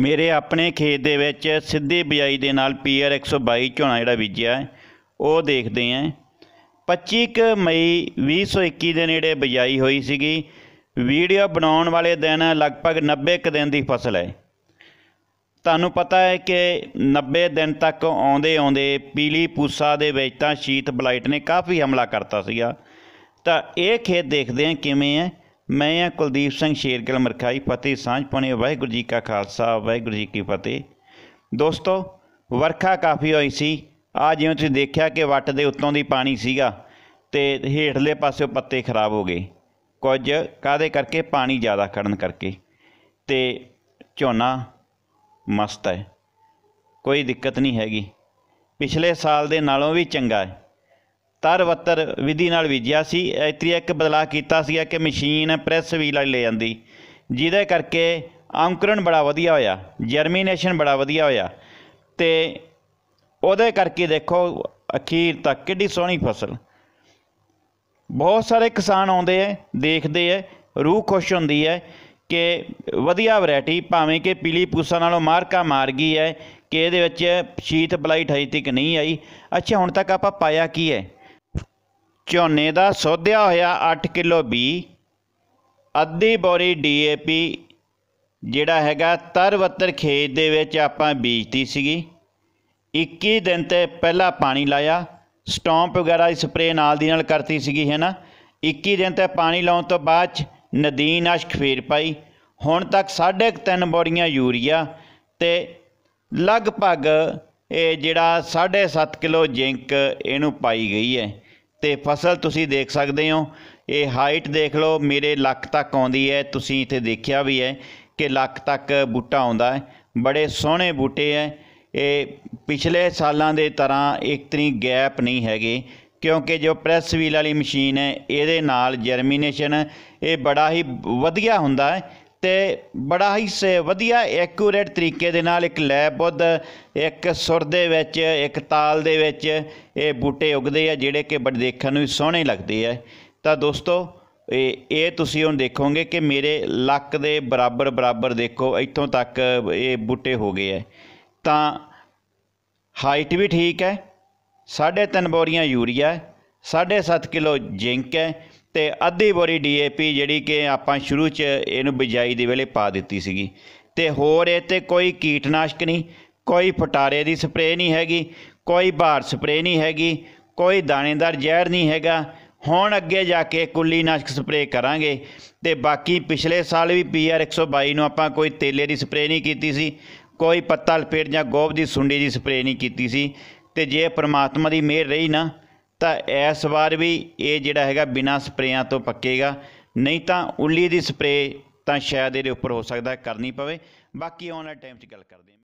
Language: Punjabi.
ਮੇਰੇ ਆਪਣੇ ਖੇਤ ਦੇ ਵਿੱਚ ਸਿੱਧੀ ਬਿਜਾਈ ਦੇ ਨਾਲ ਪੀਆਰ 122 ਝੋਨਾ ਜਿਹੜਾ ਬੀਜਿਆ ਉਹ ਦੇਖਦੇ ਆਂ 25 ਮਈ 2021 ਦੇ ਨੇੜੇ ਬਿਜਾਈ ਹੋਈ ਸੀਗੀ ਵੀਡੀਓ ਬਣਾਉਣ ਵਾਲੇ ਦਿਨ ਲਗਭਗ 90 ਦਿਨ ਦੀ ਫਸਲ ਹੈ ਤੁਹਾਨੂੰ ਪਤਾ ਹੈ ਕਿ 90 ਦਿਨ ਤੱਕ ਆਉਂਦੇ ਆਉਂਦੇ ਪੀਲੀ ਪੂਸਾ ਦੇ ਵਿੱਚ ਤਾਂ ਸ਼ੀਤ ਬਲਾਈਟ ਨੇ ਕਾਫੀ ਹਮਲਾ ਕਰਤਾ ਸੀਗਾ ਤਾਂ ਇਹ ਖੇਤ ਦੇਖਦੇ ਆਂ ਕਿਵੇਂ ਹੈ ਮੈਂ ਆ ਕੁਲਦੀਪ ਸਿੰਘ ਸ਼ੇਰਗਿਲ ਮਰਖਾਈ ਫਤਿਹ ਸਾਂਝ ਪਾਣੇ ਵਾਹਿਗੁਰੂ ਜੀ ਕਾ ਖਾਲਸਾ ਵਾਹਿਗੁਰੂ ਜੀ ਕੀ ਫਤਿਹ ਦੋਸਤੋ ਵਰਖਾ ਕਾਫੀ ਹੋਈ ਸੀ ਆ ਜਿਵੇਂ ਤੁਸੀਂ ਦੇਖਿਆ ਕਿ ਵੱਟ ਦੇ ਉੱਤੋਂ ਦੀ ਪਾਣੀ ਸੀਗਾ ਤੇ ਹੇਠਲੇ ਪਾਸੇ ਪੱਤੇ ਖਰਾਬ ਹੋ ਗਏ ਕੁਝ ਕਾਦੇ ਕਰਕੇ ਪਾਣੀ ਜ਼ਿਆਦਾ ਖੜਨ ਕਰਕੇ ਤੇ ਝੋਨਾ ਮਸਤ ਹੈ ਕੋਈ ਦਿੱਕਤ ਨਹੀਂ ਹੈਗੀ ਪਿਛਲੇ ਸਾਲ ਦੇ ਨਾਲੋਂ ਵੀ ਚੰਗਾ ਹੈ ਤਰਵੱਤਰ ਵਿਧੀ ਨਾਲ ਵਿਜਿਆ ਸੀ ਇਤਰੀ ਇੱਕ ਬਦਲਾਅ ਕੀਤਾ ਸੀ ਕਿ ਮਸ਼ੀਨ ਪ੍ਰੈਸ ਵੀ ਲੈ ਜਾਂਦੀ ਜਿਹਦੇ ਕਰਕੇ ਅੰਕੁਰਣ ਬੜਾ ਵਧੀਆ ਹੋਇਆ ਜਰਮੀਨੇਸ਼ਨ ਬੜਾ ਵਧੀਆ ਹੋਇਆ ਤੇ ਉਹਦੇ ਕਰਕੇ ਦੇਖੋ ਅਖੀਰ ਤੱਕ ਕਿੱਡੀ ਸੋਹਣੀ ਫਸਲ ਬਹੁਤ ਸਾਰੇ ਕਿਸਾਨ ਆਉਂਦੇ ਐ ਦੇਖਦੇ ਐ ਰੂਹ ਖੁਸ਼ ਹੁੰਦੀ ਐ ਕਿ ਵਧੀਆ ਵੈਰਾਈਟੀ ਭਾਵੇਂ ਕਿ ਪੀਲੀ ਪੂਸਾ ਨਾਲੋਂ ਮਾਰਕਾ ਮਾਰ ਗਈ ਐ ਕਿ ਇਹਦੇ ਵਿੱਚ ਸ਼ੀਤ ਬਲਾਈਟ ਹਜੇ ਤੱਕ ਨਹੀਂ ਆਈ ਅੱਛਾ ਹੁਣ ਤੱਕ ਆਪਾਂ ਪਾਇਆ ਕੀ ਹੈ ਝੋਨੇ ਦਾ ਸੋਧਿਆ ਹੋਇਆ 8 ਕਿਲੋ ਬੀ ਅੱਧੀ ਬੋਰੀ ਡੀਏਪੀ ਜਿਹੜਾ ਹੈਗਾ ਤਰਵੱਤਰ ਖੇਤ ਦੇ ਵਿੱਚ ਆਪਾਂ ਬੀਜਤੀ ਸੀਗੀ 21 ਦਿਨ ਤੇ ਪਹਿਲਾਂ ਪਾਣੀ ਲਾਇਆ ਸਟੌਂਪ ਵਗੈਰਾ ਦੀ ਸਪਰੇਅ ਨਾਲ ਦੀ ਨਾਲ ਕਰਤੀ ਸੀਗੀ ਹੈ ਨਾ 21 ਦਿਨ ਤੇ ਪਾਣੀ ਲਾਉਣ ਤੋਂ ਬਾਅਦ ਨਦੀਨ ਅਸ਼ਕ ਫੇਰ ਪਾਈ ਹੁਣ ਤੱਕ 3.5 ਬੋਰੀਆਂ ਯੂਰੀਆ ਤੇ ਲਗਭਗ ਇਹ ਜਿਹੜਾ 7.5 ਕਿਲੋ ਜ਼ਿੰਕ ਇਹਨੂੰ ਪਾਈ ਗਈ ਹੈ ਤੇ ਫਸਲ ਤੁਸੀਂ ਦੇਖ ਸਕਦੇ ਹੋ ਇਹ ਹਾਈਟ ਦੇਖ ਲਓ ਮੇਰੇ ਲੱਕ ਤੱਕ ਆਉਂਦੀ ਹੈ ਤੁਸੀਂ ਇੱਥੇ ਦੇਖਿਆ ਵੀ ਹੈ ਕਿ ਲੱਕ ਤੱਕ ਬੂਟਾ ਆਉਂਦਾ ਹੈ ਬੜੇ ਸੋਹਣੇ ਬੂਟੇ ਹੈ ਇਹ ਪਿਛਲੇ ਸਾਲਾਂ ਦੇ ਤਰ੍ਹਾਂ ਇੱਕ ਤਰੀ ਗੈਪ ਨਹੀਂ ਹੈਗੇ ਕਿਉਂਕਿ ਜੋ ਪ੍ਰੈਸ ਵੀਲ ਵਾਲੀ ਮਸ਼ੀਨ ਹੈ ਇਹਦੇ ਨਾਲ ਜਰਮੀਨੇਸ਼ਨ ਇਹ ਬੜਾ ਹੀ ਵਧੀਆ ਹੁੰਦਾ ਹੈ ਤੇ ਬੜਾ ਹੀ ਵਧੀਆ ਐਕੂਰੇਟ ਤਰੀਕੇ ਦੇ ਨਾਲ ਇੱਕ ਲੈਬੁੱਧ ਇੱਕ ਸੁਰ ਦੇ ਵਿੱਚ ਇੱਕ ਤਾਲ ਦੇ ਵਿੱਚ ਇਹ ਬੂਟੇ ਉਗਦੇ ਆ ਜਿਹੜੇ ਕਿ ਬੜੇ ਦੇਖਣ ਨੂੰ ਸੋਹਣੇ ਲੱਗਦੇ ਆ ਤਾਂ ਦੋਸਤੋ ਇਹ ਇਹ ਤੁਸੀਂ ਹੁਣ ਦੇਖੋਗੇ ਕਿ ਮੇਰੇ ਲੱਕ ਦੇ ਬਰਾਬਰ ਬਰਾਬਰ ਦੇਖੋ ਇੱਥੋਂ ਤੱਕ ਇਹ ਬੂਟੇ ਹੋ ਗਏ ਆ ਤਾਂ ਹਾਈਟ ਵੀ ਠੀਕ ਹੈ 3.5 ਬੋਰੀਆਂ ਯੂਰੀਆ 7.5 ਕਿਲੋ ਜ਼ਿੰਕ ਹੈ ਤੇ ਅੱਧੀ ਬੋਰੀ ਡੀਏਪੀ ਜਿਹੜੀ ਕਿ ਆਪਾਂ ਸ਼ੁਰੂ 'ਚ ਇਹਨੂੰ ਬਿਜਾਈ ਦੇ ਵੇਲੇ ਪਾ ਦਿੱਤੀ ਸੀਗੀ ਤੇ ਹੋਰ ਇਹ ਤੇ ਕੋਈ ਕੀਟਨਾਸ਼ਕ ਨਹੀਂ ਕੋਈ ਫਟਾਰੇ ਦੀ ਸਪਰੇਅ ਨਹੀਂ ਹੈਗੀ ਕੋਈ ਬਾਹਰ ਸਪਰੇਅ ਨਹੀਂ ਹੈਗੀ ਕੋਈ ਦਾਣੇਦਾਰ ਜ਼ਹਿਰ ਨਹੀਂ ਹੈਗਾ ਹੁਣ ਅੱਗੇ ਜਾ ਕੇ ਕੁੱਲੀ ਨਾਸ਼ਕ ਸਪਰੇਅ ਕਰਾਂਗੇ ਤੇ ਬਾਕੀ ਪਿਛਲੇ ਸਾਲ ਵੀ ਪੀਆਰ 122 ਨੂੰ ਆਪਾਂ ਕੋਈ ਤੇਲੇ ਦੀ ਸਪਰੇਅ ਨਹੀਂ ਕੀਤੀ ਸੀ ਕੋਈ ਪੱਤਾ ਲਪੇੜ ਜਾਂ ਗੋਬ ਦੀ ਸੁੰਡੀ ਦੀ ਸਪਰੇਅ ਨਹੀਂ ਕੀਤੀ ਸੀ ਤੇ ਜੇ ਪ੍ਰਮਾਤਮਾ ਦੀ ਮਿਹਰ ਰਹੀ ਨਾ ਤਾਂ ਇਸ ਵਾਰ ਵੀ ਇਹ ਜਿਹੜਾ ਹੈਗਾ ਬਿਨਾ ਸਪਰੇਆਂ ਤੋਂ ਪੱਕੇਗਾ ਨਹੀਂ ਤਾਂ ਉਲੀ ਦੀ ਸਪਰੇ ਤਾਂ ਸ਼ਾਇਦ ਇਹਦੇ ਉੱਪਰ ਹੋ ਸਕਦਾ ਕਰਨੀ ਪਵੇ ਬਾਕੀ ਆਨਲਾਈਨ ਟਾਈਮ 'ਚ ਗੱਲ ਕਰਦੇ ਹਾਂ